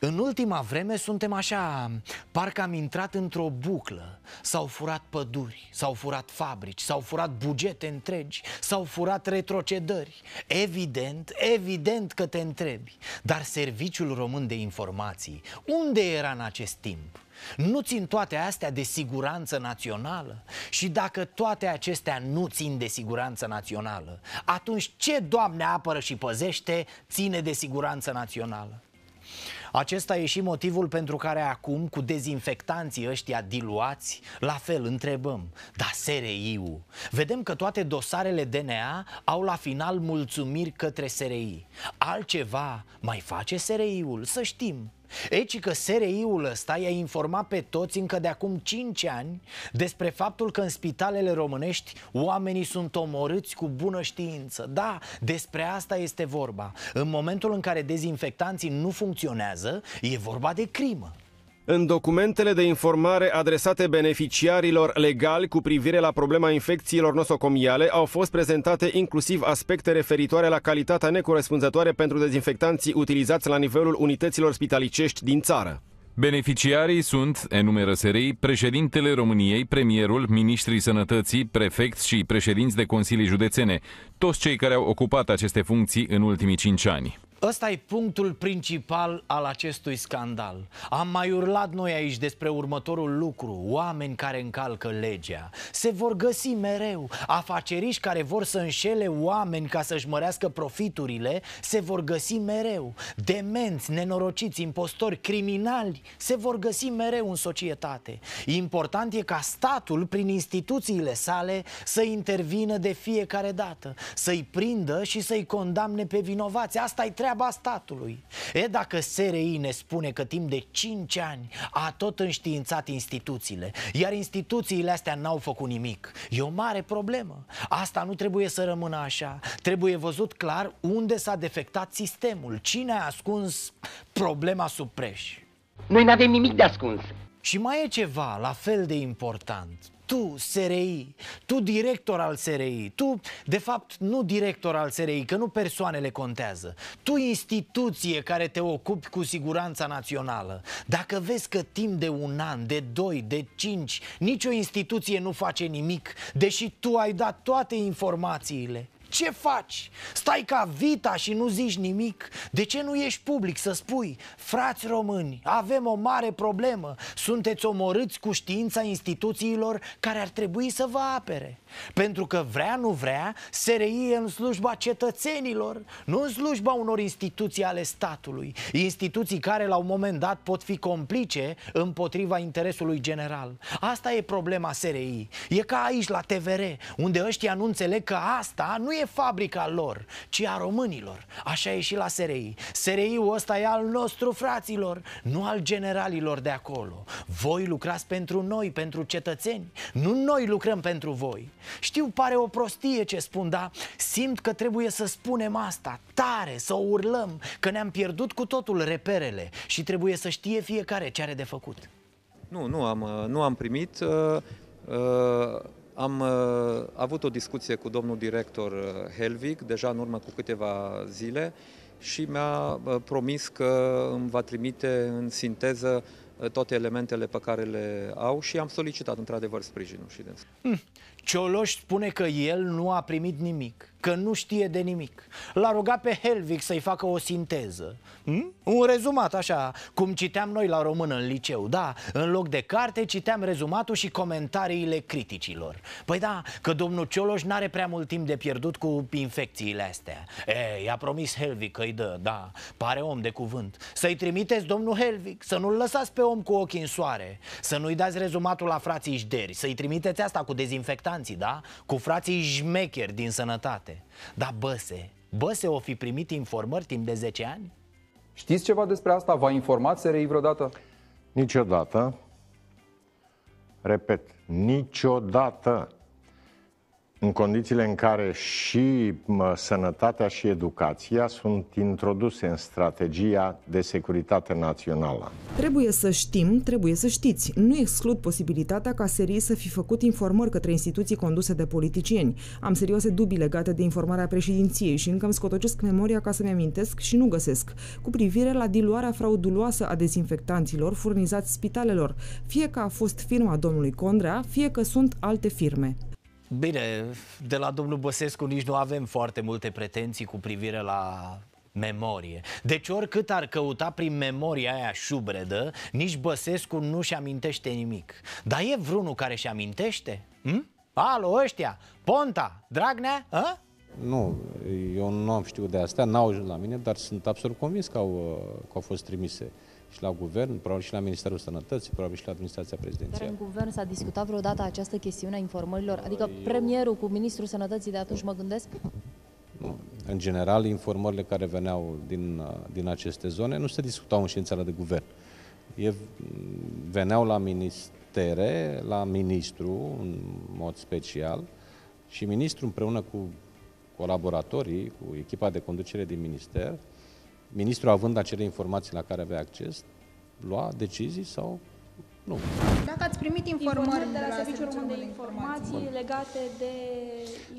În ultima vreme suntem așa, parcă am intrat într-o buclă. S-au furat păduri, s-au furat fabrici, s-au furat bugete întregi, s-au furat retrocedări. Evident, evident că te întrebi. Dar Serviciul Român de Informații, unde era în acest timp? Nu țin toate astea de siguranță națională? Și dacă toate acestea nu țin de siguranță națională, atunci ce, Doamne, apără și păzește, ține de siguranță națională? Acesta e și motivul pentru care acum, cu dezinfectanții ăștia diluați, la fel întrebăm, da SRI-ul? Vedem că toate dosarele DNA au la final mulțumiri către SRI. Altceva mai face SRI-ul, să știm. Eci că SRI-ul ăsta i-a informat pe toți încă de acum 5 ani despre faptul că în spitalele românești oamenii sunt omorâți cu bună știință. Da, despre asta este vorba. În momentul în care dezinfectanții nu funcționează, e vorba de crimă în documentele de informare adresate beneficiarilor legali cu privire la problema infecțiilor nosocomiale au fost prezentate inclusiv aspecte referitoare la calitatea necorespunzătoare pentru dezinfectanții utilizați la nivelul unităților spitalicești din țară. Beneficiarii sunt, enumeră SRI, președintele României, premierul, ministrii sănătății, prefecți și președinți de consilii județene, toți cei care au ocupat aceste funcții în ultimii cinci ani. Ăsta e punctul principal al acestui scandal. Am mai urlat noi aici despre următorul lucru, oameni care încalcă legea. Se vor găsi mereu afaceriști care vor să înșele oameni ca să-și mărească profiturile, se vor găsi mereu. Demenți, nenorociți, impostori, criminali, se vor găsi mereu în societate. Important e ca statul, prin instituțiile sale, să intervină de fiecare dată, să-i prindă și să-i condamne pe vinovați. Asta e treaba statului. E, dacă SRI ne spune că timp de 5 ani a tot înștiințat instituțiile, iar instituțiile astea n-au făcut nimic, e o mare problemă. Asta nu trebuie să rămână așa. Trebuie văzut clar unde s-a defectat sistemul, cine a ascuns problema sub preș. Noi n-avem nimic de ascuns. Și mai e ceva la fel de important. Tu, SRI, tu director al SRI, tu, de fapt, nu director al SRI, că nu persoanele contează, tu instituție care te ocupi cu siguranța națională, dacă vezi că timp de un an, de doi, de cinci, nicio instituție nu face nimic, deși tu ai dat toate informațiile, ce faci? Stai ca vita și nu zici nimic? De ce nu ești public să spui Frați români, avem o mare problemă Sunteți omorâți cu știința instituțiilor care ar trebui să vă apere pentru că vrea, nu vrea, SRI e în slujba cetățenilor, nu în slujba unor instituții ale statului, instituții care la un moment dat pot fi complice împotriva interesului general. Asta e problema SRI. E ca aici la TVR, unde ăștia nu înțeleg că asta nu e fabrica lor, ci a românilor. Așa e și la SRI. SRI-ul ăsta e al nostru, fraților, nu al generalilor de acolo. Voi lucrați pentru noi, pentru cetățeni, nu noi lucrăm pentru voi. Știu, pare o prostie ce spun, dar simt că trebuie să spunem asta tare, să o urlăm, că ne-am pierdut cu totul reperele și trebuie să știe fiecare ce are de făcut. Nu, nu am, uh, nu am primit. Uh, uh, am uh, avut o discuție cu domnul director uh, Helvig, deja în urmă cu câteva zile, și mi-a uh, promis că îmi va trimite în sinteză toate elementele pe care le au și am solicitat într-adevăr sprijinul și de hmm. Cioloș spune că el nu a primit nimic că nu știe de nimic. L-a rugat pe Helvig să-i facă o sinteză. Hmm? Un rezumat, așa, cum citeam noi la română în liceu. Da, în loc de carte citeam rezumatul și comentariile criticilor. Păi da, că domnul Cioloș n-are prea mult timp de pierdut cu infecțiile astea. E, i-a promis Helvig că-i dă, da, pare om de cuvânt. Să-i trimiteți domnul Helvig, să nu-l lăsați pe om cu ochii în soare, să nu-i dați rezumatul la frații jderi, să-i trimiteți asta cu dezinfectanții, da? Cu frații șmecheri din sănătate. Dar Da, Băse. Băse o fi primit informări timp de 10 ani? Știți ceva despre asta? V-a informat SRI vreodată? Niciodată. Repet, niciodată în condițiile în care și sănătatea și educația sunt introduse în strategia de securitate națională. Trebuie să știm, trebuie să știți. Nu exclud posibilitatea ca serii să fi făcut informări către instituții conduse de politicieni. Am serioase dubii legate de informarea președinției și încă îmi scotocesc memoria ca să-mi amintesc și nu găsesc. Cu privire la diluarea frauduloasă a dezinfectanților furnizați spitalelor, fie că a fost firma domnului Condrea, fie că sunt alte firme. Bine, de la domnul Băsescu nici nu avem foarte multe pretenții cu privire la memorie. Deci oricât ar căuta prin memoria aia șubredă, nici Băsescu nu-și amintește nimic. Dar e vreunul care-și amintește? Hm? Alo, ăștia, Ponta, Dragnea, a? Ă? Nu, eu nu am știut de astea, n-au ajuns la mine, dar sunt absolut convins că au, că au fost trimise și la guvern, probabil și la Ministerul Sănătății, probabil și la administrația prezidențială. Dar în guvern s-a discutat vreodată această chestiune a informărilor? Adică păi, Eu... premierul cu Ministrul Sănătății de atunci mă gândesc? Nu. În general, informările care veneau din, din aceste zone nu se discutau în ședințele de guvern. E, veneau la ministere, la ministru în mod special și ministru împreună cu colaboratorii, cu echipa de conducere din minister, ministrul având acele informații la care avea acces, lua decizii sau nu. Dacă ați primit informări, de la, la Serviciul Român de Informații Bun. legate de...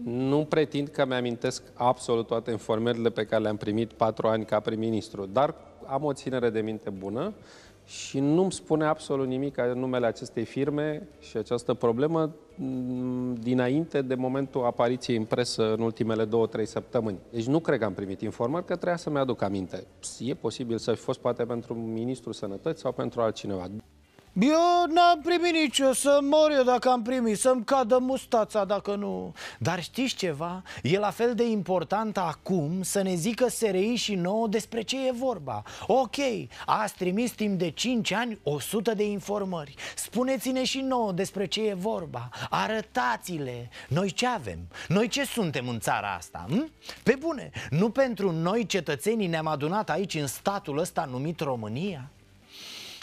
Nu pretind că mi-amintesc absolut toate informările pe care le-am primit patru ani ca prim-ministru, dar am o ținere de minte bună și nu-mi spune absolut nimic numele acestei firme și această problemă mm, dinainte de momentul apariției în presă în ultimele două, trei săptămâni. Deci nu cred că am primit informări că trebuia să-mi aduc aminte. E posibil să fi fost poate pentru ministrul sănătății sau pentru altcineva. Eu n-am primit nici, o să mor eu dacă am primit, să-mi cadă mustața dacă nu. Dar știți ceva? E la fel de important acum să ne zică SRI și nouă despre ce e vorba. Ok, ați trimis timp de 5 ani 100 de informări. Spuneți-ne și nouă despre ce e vorba. Arătați-le. Noi ce avem? Noi ce suntem în țara asta? M? Pe bune, nu pentru noi cetățenii ne-am adunat aici în statul ăsta numit România?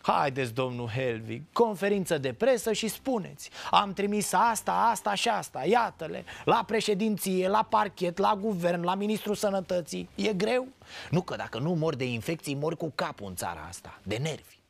Haideți, domnul Helvig, conferință de presă și spuneți Am trimis asta, asta și asta, iată-le La președinție, la parchet, la guvern, la ministrul sănătății E greu? Nu că dacă nu mor de infecții, mor cu capul în țara asta, de nervi